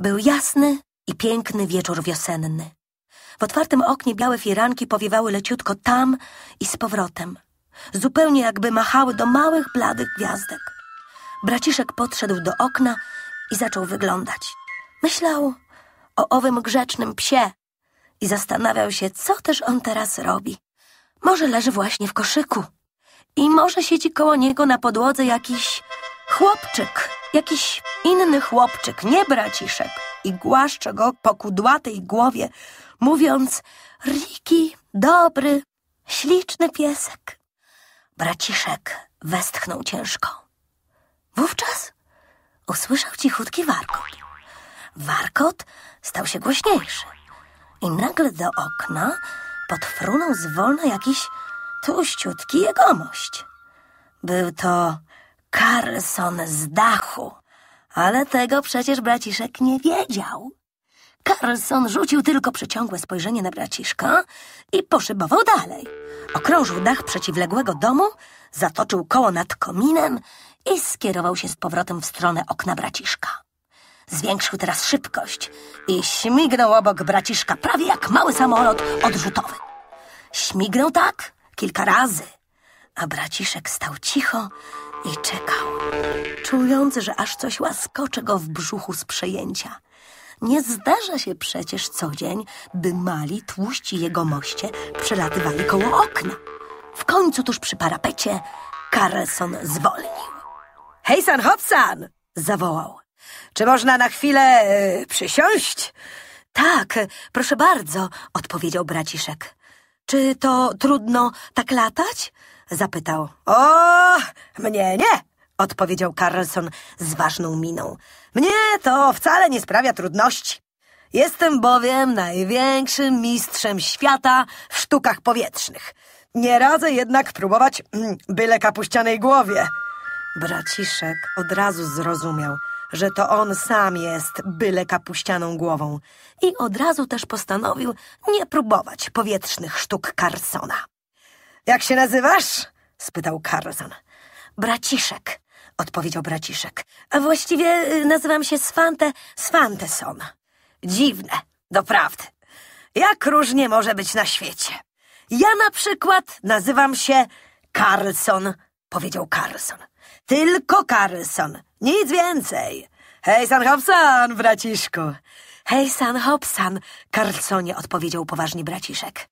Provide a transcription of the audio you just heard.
Był jasny i piękny wieczór wiosenny. W otwartym oknie białe firanki powiewały leciutko tam i z powrotem, zupełnie jakby machały do małych, bladych gwiazdek. Braciszek podszedł do okna i zaczął wyglądać. Myślał o owym grzecznym psie i zastanawiał się, co też on teraz robi. Może leży właśnie w koszyku i może siedzi koło niego na podłodze jakiś chłopczyk, jakiś Inny chłopczyk, nie braciszek, i głaszcze go po kudłatej głowie, mówiąc Riki, dobry, śliczny piesek. Braciszek westchnął ciężko. Wówczas usłyszał cichutki warkot. Warkot stał się głośniejszy i nagle do okna podfrunął zwolna jakiś tuściutki jegomość. Był to Carson z dachu. Ale tego przecież braciszek nie wiedział. Carlson rzucił tylko przeciągłe spojrzenie na braciszka i poszybował dalej. Okrążył dach przeciwległego domu, zatoczył koło nad kominem i skierował się z powrotem w stronę okna braciszka. Zwiększył teraz szybkość i śmignął obok braciszka prawie jak mały samolot odrzutowy. Śmignął tak kilka razy, a braciszek stał cicho i czekał, czując, że aż coś łaskocze go w brzuchu z przejęcia. Nie zdarza się przecież co dzień, by mali tłuści jego moście przelatywali koło okna. W końcu tuż przy parapecie Carlson zwolnił. Hejsan Hobson! zawołał. Czy można na chwilę e, przysiąść? Tak, proszę bardzo, odpowiedział braciszek. Czy to trudno tak latać? Zapytał. O, mnie nie, odpowiedział Carlson z ważną miną. Mnie to wcale nie sprawia trudności. Jestem bowiem największym mistrzem świata w sztukach powietrznych. Nie radzę jednak próbować mm, byle kapuścianej głowie. Braciszek od razu zrozumiał – że to on sam jest byle kapuścianą głową i od razu też postanowił nie próbować powietrznych sztuk Carsona. Jak się nazywasz? spytał Carlson. Braciszek, odpowiedział braciszek. A właściwie y, nazywam się Swante Swanteson. Dziwne, doprawdy. Jak różnie może być na świecie. Ja na przykład nazywam się Carlson powiedział Carlson. Tylko Carlson, nic więcej. Hej, San Hobson, braciszku. Hej, San Hobson, Carlsonie odpowiedział poważnie braciszek.